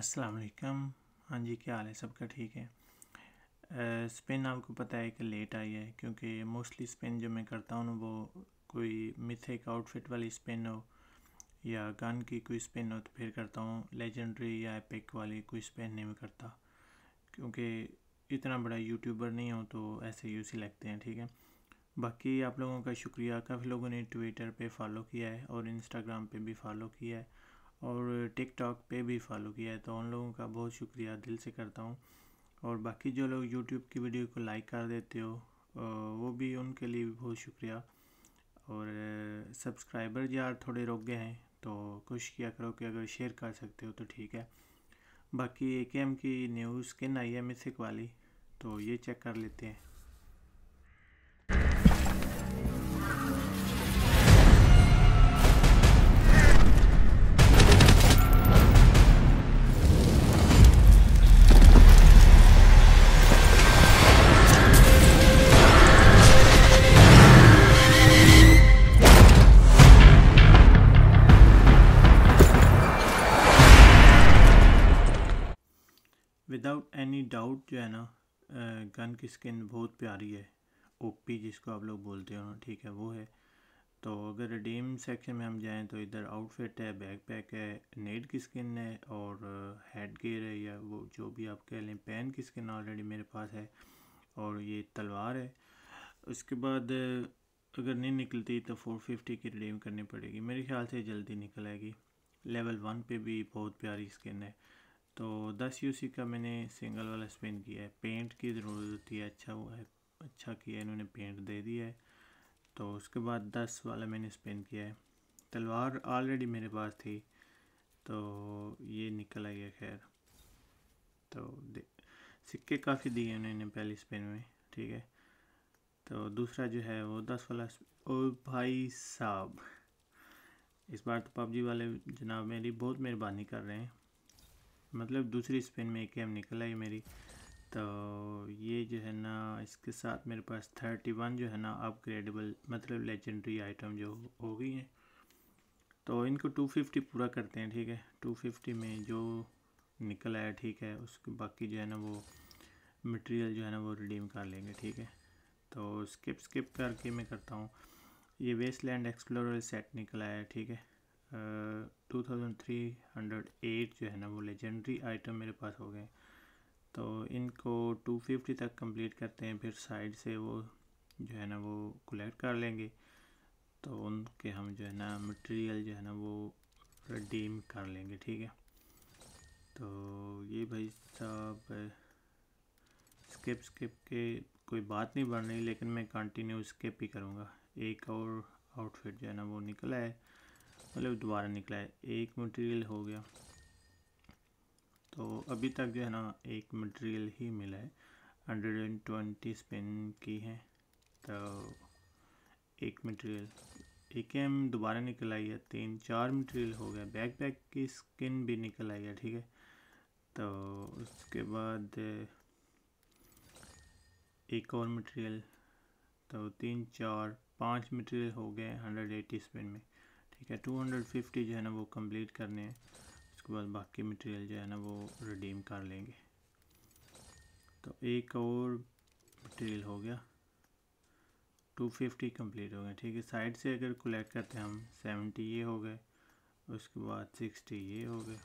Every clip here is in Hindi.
अस्सलाम वालेकुम हाँ जी क्या हाल है सबका ठीक है स्पिन आपको पता है कि लेट आई है क्योंकि मोस्टली स्पिन जो मैं करता हूँ वो कोई मिथिक आउटफिट वाली स्पिन हो या गन की कोई स्पिन हो तो फिर करता हूँ लेजेंडरी या एपिक वाली कोई स्पिन नहीं मैं करता क्योंकि इतना बड़ा यूट्यूबर नहीं हो तो ऐसे यूज़ ही लगते हैं ठीक है बाकी आप लोगों का शुक्रिया काफ़ी लोगों ने ट्विटर पे फॉलो किया है और इंस्टाग्राम पे भी फॉलो किया है और टिकटॉक पे भी फॉलो किया है तो उन लोगों का बहुत शुक्रिया दिल से करता हूँ और बाकी जो लोग यूट्यूब की वीडियो को लाइक कर देते हो वो भी उनके लिए भी बहुत शुक्रिया और सब्सक्राइबर यार थोड़े रोक गए हैं तो कोशिश किया करो कि अगर शेयर कर सकते हो तो ठीक है बाकी ए की न्यूज़ किन आई है मिसिक वाली तो ये चेक कर लेते हैं डाउट जो है ना गन की स्किन बहुत प्यारी है ओपी जिसको आप लोग बोलते हो ठीक है वो है तो अगर रिडीम सेक्शन में हम जाएं तो इधर आउटफिट है बैक पैक है नेट की स्किन है और हेड गेयर है या वो जो भी आप कह लें पेन की स्किन ऑलरेडी मेरे पास है और ये तलवार है उसके बाद अगर नहीं निकलती तो 450 की रिडीम करनी पड़ेगी मेरे ख्याल से जल्दी निकल आएगी लेवल वन पे भी बहुत प्यारी स्किन है तो 10 यूसी का मैंने सिंगल वाला स्पिन किया है पेंट की ज़रूरत होती है अच्छा हुआ है अच्छा किया इन्होंने पेंट दे दिया है तो उसके बाद 10 वाला मैंने स्पिन किया है तलवार ऑलरेडी मेरे पास थी तो ये निकल आ गया खैर तो सिक्के काफ़ी दिए उन्होंने पहले स्पिन में ठीक है तो दूसरा जो है वो दस वाला ओ भाई साहब इस बार तो पबजी वाले जनाब मेरी बहुत मेहरबानी कर रहे हैं मतलब दूसरी स्पिन में एक एम निकल आई मेरी तो ये जो है ना इसके साथ मेरे पास थर्टी वन जो है ना अपग्रेडेबल मतलब लेजेंडरी आइटम जो हो गई हैं तो इनको टू फिफ्टी पूरा करते हैं ठीक है टू फिफ्टी में जो निकल आया ठीक है उसके बाकी जो है ना वो मटेरियल जो है ना वो रिडीम कर लेंगे ठीक है तो स्किप स्किप करके मैं करता हूँ ये वेस्ट लैंड एक्सप्लोरर सेट निकला है ठीक है two thousand three hundred eight जो है ना वो लेजेंडरी आइटम मेरे पास हो गए तो इनको टू फिफ्टी तक कंप्लीट करते हैं फिर साइड से वो जो है ना वो कलेक्ट कर लेंगे तो उनके हम जो है ना मटेरियल जो है ना वो रिडीम कर लेंगे ठीक है तो ये भाई साहब स्किप स्किप के कोई बात नहीं बन रही लेकिन मैं कंटिन्यू स्किप ही करूँगा एक और आउटफिट जो है ना वो निकला है मतलब दोबारा निकला है एक मटेरियल हो गया तो अभी तक जो है ना एक मटेरियल ही मिला है हंड्रेड एंड ट्वेंटी स्पिन की है तो एक मटेरियल एक एम दोबारा निकल आई है तीन चार मटेरियल हो गया बैक पैक की स्किन भी निकल आई है ठीक है तो उसके बाद एक और मटेरियल तो तीन चार पांच मटेरियल हो गए हंड्रेड एटी स्पिन में ठीक है 250 जो है ना वो कंप्लीट करने हैं उसके बाद बाकी मटेरियल जो है ना वो रिडीम कर लेंगे तो एक और मटेरियल हो गया 250 कंप्लीट हो गए ठीक है साइड से अगर कलेक्ट करते हैं हम 70 ये हो गए उसके बाद 60 ये हो गए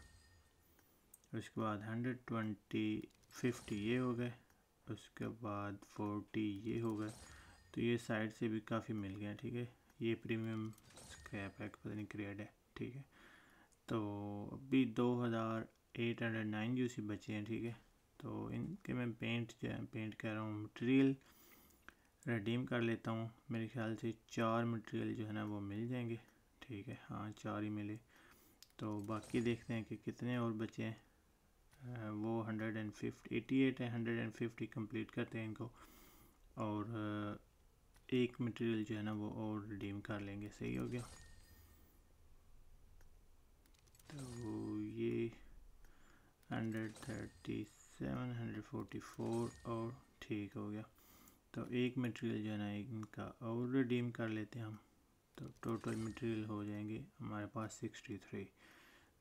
उसके बाद 120 50 ये हो गए उसके बाद 40 ये हो गए तो ये साइड से भी काफ़ी मिल गया ठीक है ये प्रीमियम स्क्रैप एक्ट पता नहीं क्रिएट है ठीक है तो अभी दो हज़ार eight hundred nine you see बचे हैं ठीक है तो इनके मैं पेंट जो है पेंट कर रहा हूँ मटेरियल रिडीम कर लेता हूँ मेरे ख्याल से चार मटेरियल जो है ना वो मिल जाएंगे ठीक है हाँ चार ही मिले तो बाकी देखते हैं कि कितने और बचे हैं वो hundred and fifty eighty eight है हंड्रेड एंड फिफ्टी कम्प्लीट करते हैं इनको और एक मटेरियल जो है ना वो और रिडीम कर लेंगे सही हो गया तो ये hundred thirty seven hundred forty four और ठीक हो गया तो एक मटेरियल जो है ना इनका और रिडीम कर लेते हैं हम तो टोटल मटेरियल हो जाएंगे हमारे पास सिक्सटी थ्री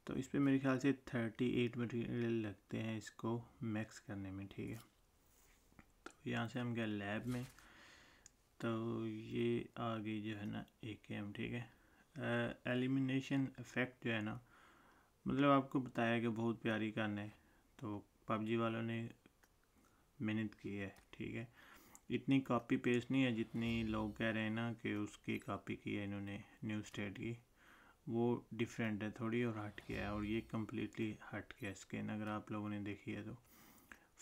तो इस पर मेरे ख्याल से थर्टी एट मटेरियल लगते हैं इसको मैक्स करने में ठीक है तो यहाँ से हम गए लैब में तो ये आ गई जो है ना ए के एम ठीक है एलिमिनेशन इफेक्ट जो है ना मतलब आपको बताया कि बहुत प्यारी गन है तो पबजी वालों ने मेहनत की है ठीक है इतनी कॉपी पेस्ट नहीं है जितनी लोग कह रहे हैं ना कि उसकी कॉपी की है इन्होंने न्यू स्टेट की वो डिफरेंट है थोड़ी और हट गया है और ये कम्प्लीटली हट गया स्किन अगर आप लोगों ने देखी है तो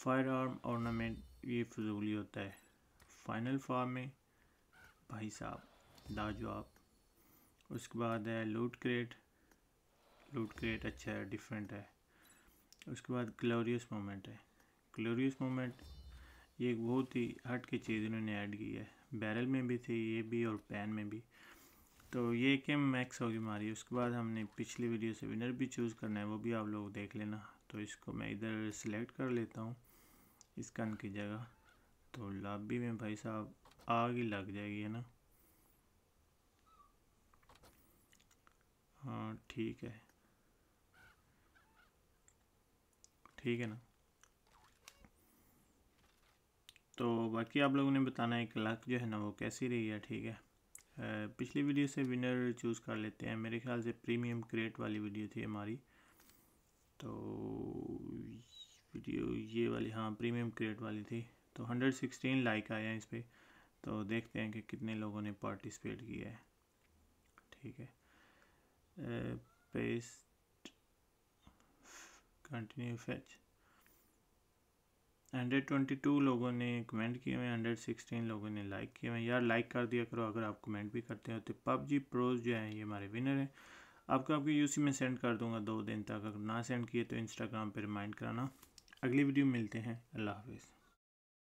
फायर आर्म ऑर्नामेंट ये फजूली होता है फाइनल फॉर्म में भाई साहब लाजवाब उसके बाद है लूट क्रेट लूट क्रेट अच्छा है डिफरेंट है उसके बाद ग्लोरियस मोमेंट है ग्लोरियस मोमेंट ये एक बहुत ही हट के चीज़ इन्होंने ऐड की है बैरल में भी थी ये भी और पैन में भी तो ये के मैक्स होगी हमारी उसके बाद हमने पिछली वीडियो से विनर भी चूज़ करना है वो भी आप लोग देख लेना तो इसको मैं इधर सेलेक्ट कर लेता हूँ इस कन की जगह तो लाबी में भाई साहब आग ही लग जाएगी है ना हाँ ठीक है ठीक है ना तो बाकी आप लोगों ने बताना है कि लक जो है ना वो कैसी रही है ठीक है पिछली वीडियो से विनर चूज़ कर लेते हैं मेरे ख्याल से प्रीमियम क्रेट वाली वीडियो थी हमारी तो वीडियो ये वाली हाँ प्रीमियम क्रेट वाली थी तो 116 लाइक आया इस पर तो देखते हैं कि कितने लोगों ने पार्टिसिपेट किया है ठीक है पेस्ट कंटिन्यू फैच टू लोगों ने कमेंट किए हुए सिक्सटीन लोगों ने लाइक किए हुए यार लाइक कर दिया करो अगर आप कमेंट भी करते हो तो पबजी प्रोज जो है ये हमारे विनर हैं आपको आपके यूसी में सेंड कर दूंगा दो दिन तक अगर ना सेंड किए तो इंस्टाग्राम पर रिमाइंड कराना अगली वीडियो मिलते हैं अल्लाह हाफिज़